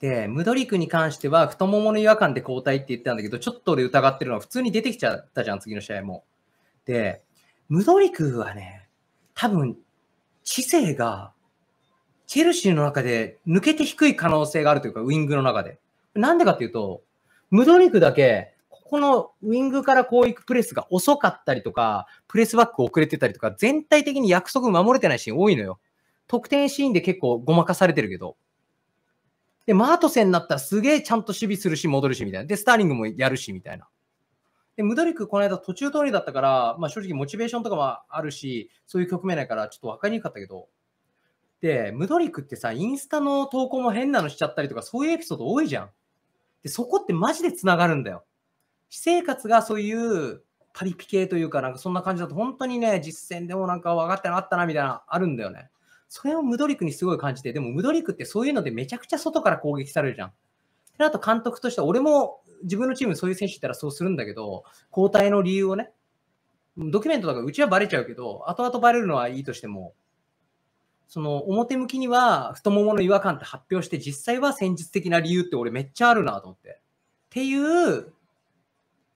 で、ムドリクに関しては太ももの違和感で交代って言ってたんだけど、ちょっと俺疑ってるのは普通に出てきちゃったじゃん、次の試合も。で、ムドリクはね、多分、知性が、チェルシーの中で抜けて低い可能性があるというか、ウィングの中で。なんでかっていうと、ムドリクだけ、ここのウィングからこう行くプレスが遅かったりとか、プレスバック遅れてたりとか、全体的に約束守れてないシーン多いのよ。得点シーンで結構ごまかされてるけど。で、マートセンになったらすげえちゃんと守備するし、戻るし、みたいな。で、スターリングもやるし、みたいな。で、ムドリック、この間途中通りだったから、まあ、正直モチベーションとかもあるし、そういう局面だから、ちょっと分かりにくかったけど、で、ムドリックってさ、インスタの投稿も変なのしちゃったりとか、そういうエピソード多いじゃん。で、そこってマジでつながるんだよ。私生活がそういうパリピ系というか、なんかそんな感じだと、本当にね、実践でもなんか分かってなかったな、みたいな、あるんだよね。それをムドリクにすごい感じて、でもムドリクってそういうのでめちゃくちゃ外から攻撃されるじゃん。で、あと監督としては、俺も自分のチームそういう選手いたらそうするんだけど、交代の理由をね、ドキュメントだからうちはバレちゃうけど、後々バレるのはいいとしても、その表向きには太ももの違和感って発表して、実際は戦術的な理由って俺めっちゃあるなと思って。っていう、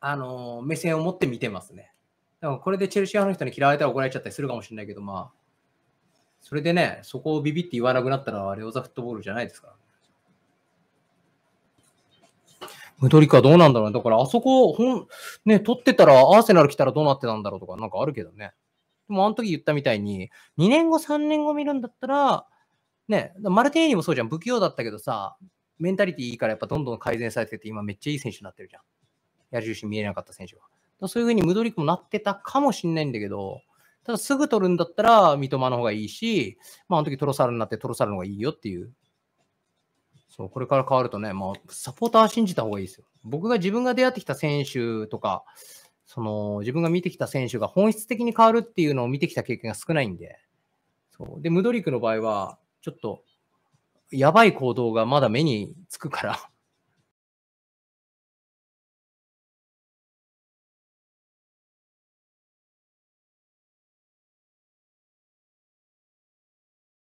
あの、目線を持って見てますね。だからこれでチェルシア派の人に嫌われたら怒られちゃったりするかもしれないけど、まあ、それでね、そこをビビって言わなくなったら、レオザフットボールじゃないですかムドリカどうなんだろうね。だから、あそこ、ほん、ね、取ってたら、アーセナル来たらどうなってたんだろうとか、なんかあるけどね。でも、あの時言ったみたいに、2年後、3年後見るんだったら、ね、マルティーニもそうじゃん。不器用だったけどさ、メンタリティいいからやっぱどんどん改善されてて、今めっちゃいい選手になってるじゃん。矢印見えなかった選手は。そういうふうにムドリックもなってたかもしんないんだけど、ただすぐ取るんだったら三笘の方がいいし、まあ、あの時トロサルになってトロサルの方がいいよっていう。そう、これから変わるとね、まあ、サポーター信じた方がいいですよ。僕が自分が出会ってきた選手とか、その自分が見てきた選手が本質的に変わるっていうのを見てきた経験が少ないんで、そうでムドリックの場合は、ちょっとやばい行動がまだ目につくから